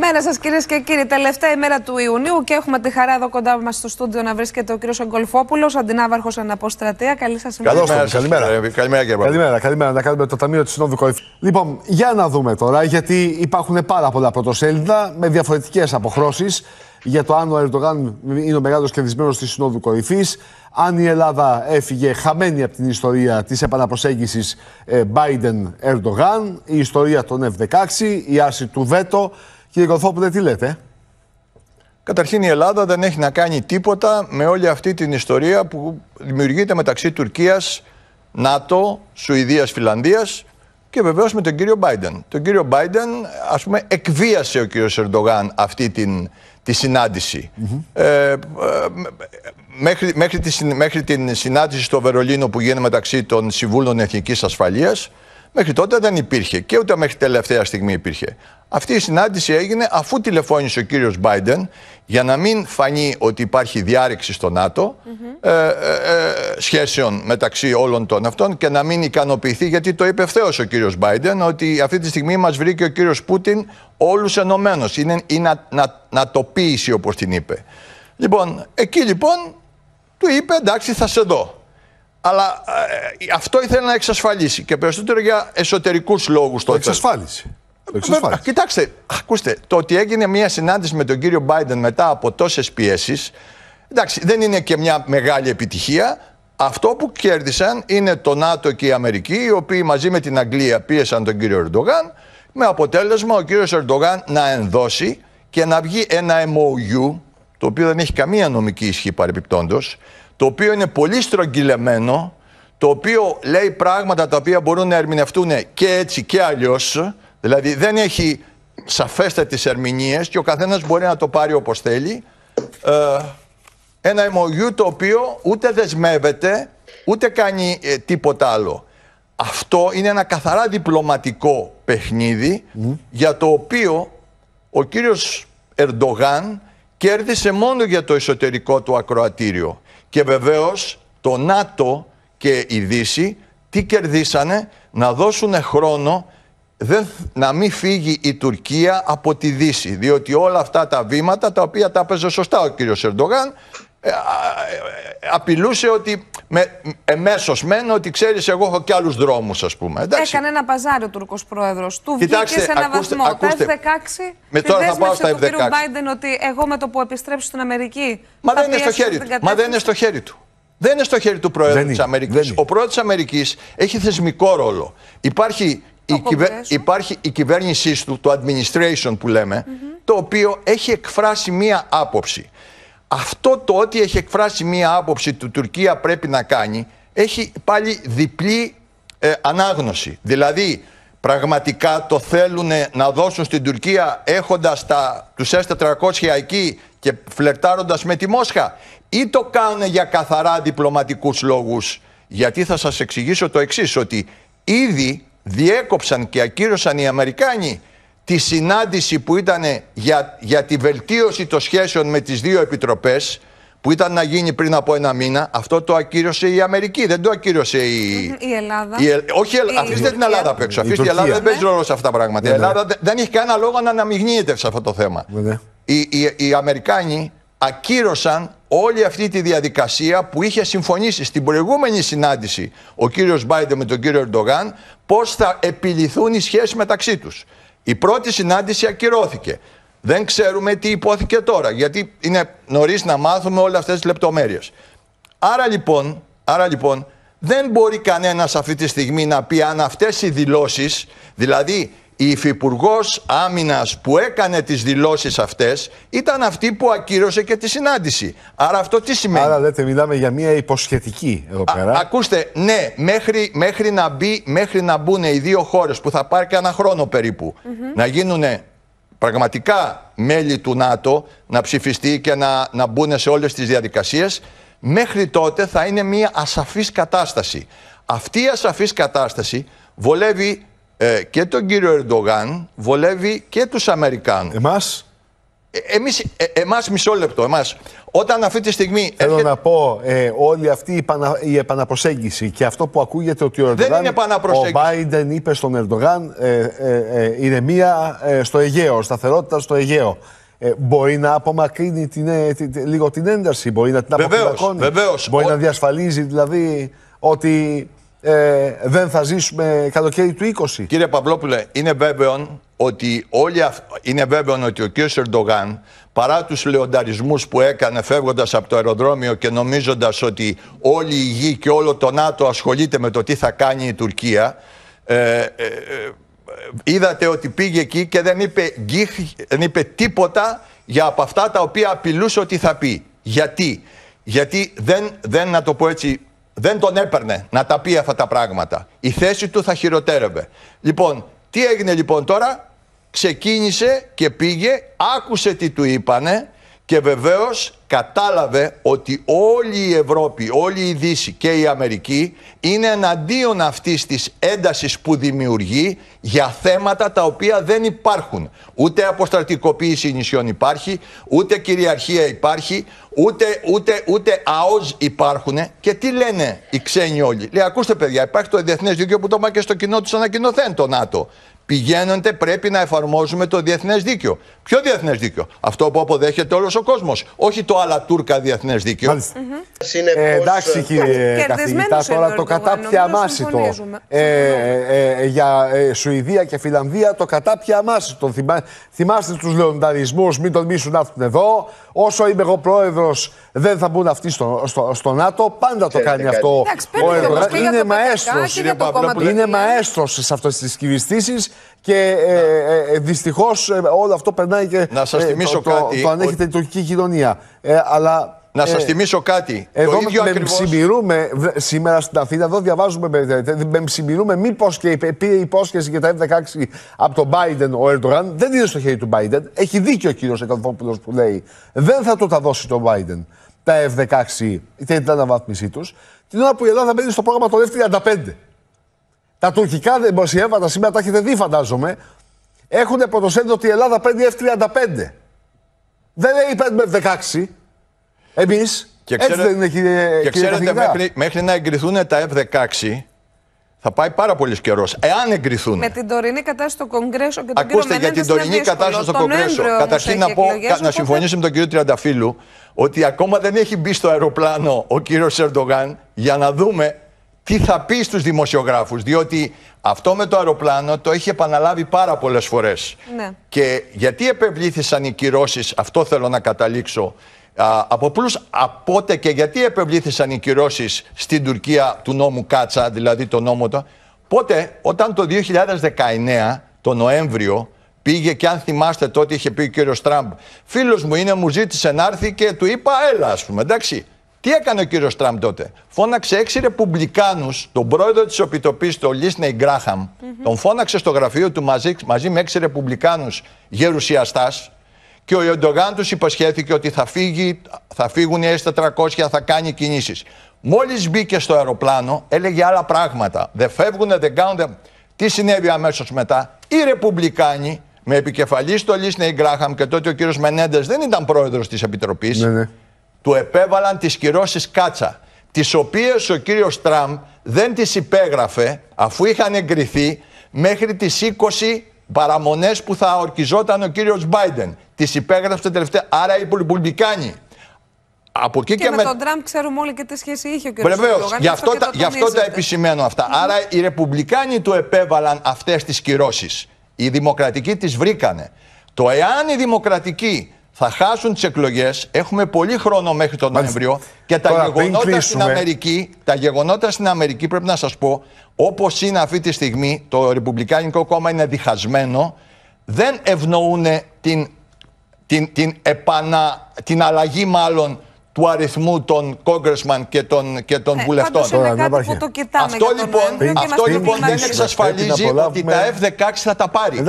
Καλημέρα σας κυρίες και κύριοι. Τελευταία ημέρα του Ιουνίου και έχουμε τη χαρά εδώ κοντά μας στο στούντιο να βρίσκεται ο κύριος Αγκολφόπουλο, αντινάβαρχο αναποστρατεία. Καλή σας ημέρα. Καλώς ήρθατε. Καλημέρα. Ε, καλημέρα, κύριε Καλημέρα, καλημέρα. Να κάνουμε το Ταμείο της Συνόδου Κορυφή. Λοιπόν, για να δούμε τώρα, γιατί υπάρχουν πάρα πολλά πρωτοσέλιδα με διαφορετικές αποχρώσεις για το αν ο Ερντογάν είναι ο μεγάλος κερδισμένος της Συνόδου Κορυφής, αν η Ελλάδα έφυγε χαμένη από την ιστορία της επαναπροσέγγισης ε, Biden-Erdogan, η ιστορία των F-16, η άρση του ΒΕΤΟ. Κύριε Κοθόπουλε, τι λέτε. Καταρχήν η Ελλάδα δεν έχει να κάνει τίποτα με όλη αυτή την ιστορία που δημιουργείται μεταξύ Τουρκίας, ΝΑΤΟ, Σουηδίας, Φιλανδίας και βεβαίως με τον κύριο Μπάιντεν. Τον κύριο Μπάιντεν ας πούμε, εκβίασε ο κύριος Ερντογάν αυτή την, τη συναντηση ε, ε, μέχρι, μέχρι, τη, μέχρι την συνάντηση στο Βερολίνο που γίνεται μεταξύ των Συμβούλων Εθνικής Ασφαλείας, Μέχρι τότε δεν υπήρχε και ούτε μέχρι τελευταία στιγμή υπήρχε. Αυτή η συνάντηση έγινε αφού τηλεφώνησε ο κύριος Biden για να μην φανεί ότι υπάρχει διάρρηξη στο ΝΑΤΟ mm σχέσεων μεταξύ όλων των αυτών και να μην ικανοποιηθεί γιατί το είπε ευθέως ο κύριος Biden ότι αυτή τη στιγμή μας βρήκε ο κύριος Πούτιν όλους ενωμένους. Είναι η να, να, νατοποίηση όπως την είπε. Λοιπόν, εκεί λοιπόν του είπε εντάξει θα σε δω. Αλλά ε, αυτό ήθελε να εξασφαλίσει και περισσότερο για εσωτερικούς λόγους τότε. Εξασφάλιση. Κοιτάξτε, ακούστε, το ότι έγινε μια συνάντηση με τον κύριο Μπάιντεν μετά από τόσες πιέσεις. Εντάξει, δεν είναι και μια μεγάλη επιτυχία. Αυτό που κέρδισαν είναι το ΝΑΤΟ και η Αμερική, οι οποίοι μαζί με την Αγγλία πίεσαν τον κύριο Ερντογάν, με αποτέλεσμα ο κύριος Ερντογάν να ενδώσει και να βγει ένα MOU, το οποίο δεν έχει καμία νομική ισχύ παρεπιπτόντως, το οποίο είναι πολύ στρογγυλεμένο, το οποίο λέει πράγματα τα οποία μπορούν να ερμηνευτούν και έτσι και αλλιώς. Δηλαδή δεν έχει σαφέστατες ερμηνείες και ο καθένας μπορεί να το πάρει όπως θέλει. Ε, ένα MOU το οποίο ούτε δεσμεύεται, ούτε κάνει ε, τίποτα άλλο. Αυτό είναι ένα καθαρά διπλωματικό παιχνίδι για το οποίο ο κύριος Ερντογάν κέρδισε μόνο για το εσωτερικό του ακροατήριο. Και βεβαίως το ΝΑΤΟ και η Δύση τι κερδίσανε να δώσουν χρόνο δεν, να μην φύγει η Τουρκία από τη Δύση. Διότι όλα αυτά τα βήματα τα οποία τα έπαιζε σωστά ο κύριος Ερντογάν ε, ε, ε, απειλούσε ότι με, εμέσως μεν ότι ξέρεις, εγώ έχω και άλλους δρόμους, ας πούμε. Εντάξει. Έκανε ένα παζάρι ο Τούρκος πρόεδρος. Του βγήκε σε έναν βαθμό. Ακούστε, τα F16. Με τώρα θα πάω στα F16. Του Biden ότι εγώ με το που επιστρέψω στην Αμερική. Μα δεν, είναι στο χέρι του. Μα δεν είναι στο χέρι του. Δεν είναι στο χέρι του Προέδρου τη Αμερική. Ο Πρόεδρος της Αμερικής έχει θεσμικό ρόλο. Υπάρχει η, κυβε... υπάρχει η κυβέρνησής του, το administration που λέμε, το οποίο έχει εκφράσει μία άποψη αυτό το ότι έχει εκφράσει μία άποψη του Τουρκία πρέπει να κάνει έχει πάλι διπλή ε, ανάγνωση. Δηλαδή πραγματικά το θέλουν να δώσουν στην Τουρκία έχοντας τα, τους S400 εκεί και φλερτάροντας με τη Μόσχα ή το κάνουν για καθαρά διπλωματικούς λόγους. Γιατί θα σας εξηγήσω το εξής ότι ήδη διέκοψαν και ακύρωσαν οι Αμερικάνοι τη συνάντηση που ήταν για, για τη βελτίωση των σχέσεων με τις δύο επιτροπές που ήταν να γίνει πριν από ένα μήνα, αυτό το ακύρωσε η Αμερική, δεν το ακύρωσε η, η Ελλάδα. Όχι, η... αφήστε την Ελλάδα απ' έξω. Αφήστε η Ελλάδα, δεν παίζει ναι. ρόλο σε αυτά τα πράγματα. Ναι, η ναι. Ελλάδα δεν έχει κανένα λόγο να αναμειγνύεται σε αυτό το θέμα. Οι Αμερικάνοι ακύρωσαν όλη αυτή τη διαδικασία που είχε συμφωνήσει στην προηγούμενη συνάντηση ο κύριος Μπάιντε με τον κύριο Ερντογάν πώς θα επιληθούν οι σχέσεις μεταξύ τους. Η πρώτη συνάντηση ακυρώθηκε. Δεν ξέρουμε τι υπόθηκε τώρα, γιατί είναι νωρίς να μάθουμε όλες αυτές τις λεπτομέρειες. Άρα λοιπόν, άρα λοιπόν, δεν μπορεί κανένας αυτή τη στιγμή να πει αν αυτές οι δηλώσεις, δηλαδή η Υφυπουργός Άμυνας που έκανε τις δηλώσεις αυτές ήταν αυτή που ακύρωσε και τη συνάντηση. Άρα αυτό τι σημαίνει. Άρα λέτε, μιλάμε για μια υποσχετική εδώ πέρα. ακούστε, ναι, μέχρι, μέχρι, να μπει, μέχρι να μπουν οι δύο χώρες που θα πάρει και ένα χρόνο να γίνουν πραγματικά μέλη του ΝΑΤΟ, να ψηφιστεί και να, να μπουν σε όλες τις διαδικασίες. Μέχρι τότε θα είναι μια ασαφής κατάσταση. Αυτή η ασαφής κατάσταση βολεύει ε, και τον κύριο Ερντογάν, βολεύει και τους Αμερικάνους. Εμάς. Ε, εμείς, ε, εμάς μισό λεπτό, εμάς. Όταν αυτή τη στιγμή... Θέλω έρχεται... να πω, ε, όλη αυτή η, η, επαναπροσέγγιση και αυτό που ακούγεται ότι ο Ερντογάν... Δεν είναι Ο Biden είπε στον Ερντογάν ε, ε, ηρεμία ε, στο Αιγαίο, σταθερότητα στο Αιγαίο. Ε, μπορεί να απομακρύνει την, ε, λίγο την ένταση, μπορεί να την αποφυλακώνει, μπορεί να διασφαλίζει δηλαδή ότι ε, δεν θα ζήσουμε καλοκαίρι του 20. Κύριε Παυλόπουλε, είναι βέβαιο ότι, είναι βέβαιο ότι ο κ. Ερντογάν παρά τους λεονταρισμούς που έκανε φεύγοντας από το αεροδρόμιο και νομίζοντας ότι όλη η γη και όλο το ΝΑΤΟ ασχολείται με το τι θα κάνει η Τουρκία ε, ε, ε είδατε ότι πήγε εκεί και δεν είπε, δεν είπε τίποτα για από αυτά τα οποία απειλούσε ότι θα πει. Γιατί, Γιατί δεν, δεν να το πω έτσι δεν τον έπαιρνε να τα πει αυτά τα πράγματα. Η θέση του θα χειροτέρευε. Λοιπόν, τι έγινε λοιπόν τώρα. Ξεκίνησε και πήγε, άκουσε τι του είπανε και βεβαίως κατάλαβε ότι όλη η Ευρώπη, όλη η Δύση και η Αμερική είναι εναντίον αυτής της έντασης που δημιουργεί για θέματα τα οποία δεν υπάρχουν. Ούτε αποστρατικοποίηση νησιών υπάρχει, ούτε κυριαρχία υπάρχει, ούτε, ούτε, ούτε ΑΟΣ υπάρχουν. Και τι λένε οι ξένοι όλοι. Λέει, ακούστε παιδιά, υπάρχει το διεθνές δίκαιο που το μα στο κοινό τους ανακοινωθέν το ΝΑΤΟ πηγαίνονται, πρέπει να εφαρμόζουμε το διεθνές δίκαιο. Ποιο διεθνές δίκαιο, αυτό που αποδέχεται όλος ο κόσμος. Όχι το αλατούρκα Τούρκα διεθνέ ε, ε, εντάξει κύριε καθηγητά, τώρα το κατάπια αμάσιτο. Ε, ε, ε, για ε, Σουηδία και Φιλανδία το κατάπια το Θυμά, θυμάστε τους λεονταρισμούς, μην τον μίσουν έρθουν εδώ. Όσο είμαι εγώ πρόεδρος δεν θα μπουν αυτοί στο, στο, στο ΝΑΤΟ. Πάντα το κάνει αυτό ο Ερντογάν. Είναι μαέστρος. Είναι μαέστρος σε αυτές τις κυριστήσεις και ε, δυστυχώς όλο αυτό περνάει και το, το, ανέχεται η τουρκική κοινωνία. αλλά να ε, σας θυμίσω κάτι. Εδώ το ίδιο με, ακριβώς... σήμερα στην Αθήνα, εδώ διαβάζουμε. ψημιρούμε μήπως και πήρε υπόσχεση για τα F-16 από τον Biden ο Ερντογάν. Δεν είναι στο χέρι του Biden. Έχει δίκιο ο κύριος Εκαδόπουλο που λέει δεν θα το τα δώσει τον Biden τα F-16 την αναβάθμιση τους. Την ώρα που η Ελλάδα μπαίνει στο πρόγραμμα των F-35. Τα τουρκικά δημοσιεύματα σήμερα τα έχετε δει, φαντάζομαι. Έχουν πρωτοσέλιδο ότι η Ελλάδα παίρνει F-35. Δεν λέει παίρνουμε F-16. Εμείς. Και, ξέρετε, Έτσι δεν είναι, ε, κύριε, και ξέρετε, μέχρι, μέχρι να εγκριθούν τα F-16, θα πάει πάρα πολύς καιρός. Εάν εγκριθούν. Με την τωρινή κατάσταση στο Κογκρέσο και τον Ακούστε για την τωρινή δύσκολο. κατάσταση στο Κογκρέσο. Καταρχήν να, πω, να συμφωνήσω με τον κύριο Τριανταφύλου ότι ακόμα δεν έχει μπει στο αεροπλάνο ο κύριος Ερντογάν για να δούμε τι θα πει στους δημοσιογράφους. Διότι αυτό με το αεροπλάνο το έχει επαναλάβει πάρα πολλές φορές. Ναι. Και γιατί επευλήθησαν οι κυρώσεις, αυτό θέλω να καταλήξω, από από πότε και γιατί επευλήθησαν οι κυρώσεις στην Τουρκία του νόμου Κάτσα, δηλαδή το νόμο το. Πότε, όταν το 2019, το Νοέμβριο, πήγε και αν θυμάστε τότε είχε πει ο κύριος Τραμπ, φίλος μου είναι, μου ζήτησε να έρθει και του είπα, έλα, ας πούμε, εντάξει. Τι έκανε ο κύριος Τραμπ τότε. Φώναξε έξι Ρεπουμπλικάνους, τον πρόεδρο της Οπιτοπή, τον Λίσνεϊ Γκράχαμ, τον φώναξε στο γραφείο του μαζί, μαζί με έξι Ρεπουμπλικάνους γερουσιαστάς, και ο Ιοντογάν τους υποσχέθηκε ότι θα, φύγει, θα φύγουν οι S400, θα κάνει κινήσεις. Μόλις μπήκε στο αεροπλάνο, έλεγε άλλα πράγματα. Δεν φεύγουν, δεν κάνουν. Τι συνέβη αμέσως μετά. Οι Ρεπουμπλικάνοι, με επικεφαλής στο Λίσνεϊ Γκράχαμ και τότε ο κύριος Μενέντες δεν ήταν πρόεδρος της Επιτροπής, ναι, ναι. του επέβαλαν τις κυρώσεις κάτσα. Τις οποίες ο κύριος Τραμπ δεν τις υπέγραφε αφού είχαν εγκριθεί μέχρι τις 20 Παραμονές που θα ορκιζόταν ο κύριος Μπάιντεν. Τις υπέγραψε τελευταία. Άρα οι Ρεπουμπλικάνοι. Από εκεί και, και με, τον Τραμπ ξέρουμε όλοι και τι σχέση είχε ο κ. Βεβαίω. Γι' αυτό, τα, γι αυτό τα επισημαίνω αυτά. Άρα οι Ρεπουμπλικάνοι του επέβαλαν αυτές τις κυρώσεις. Οι Δημοκρατικοί τις βρήκανε. Το εάν οι Δημοκρατικοί θα χάσουν τις εκλογές. Έχουμε πολύ χρόνο μέχρι τον Νοέμβριο. Και τα γεγονότα, στην Αμερική, τα γεγονότα στην Αμερική, πρέπει να σας πω, όπως είναι αυτή τη στιγμή, το Ρεπουμπλικάνικο Κόμμα είναι διχασμένο. Δεν ευνοούν την, την, την, επανα, την αλλαγή, μάλλον, του αριθμού των κόγκρεσμαν και των, και των ε, βουλευτών. Λοιπόν- αυτό λοιπόν, αυτό λοιπόν δεν εξασφαλίζει ότι τα F-16 θα τα πάρει.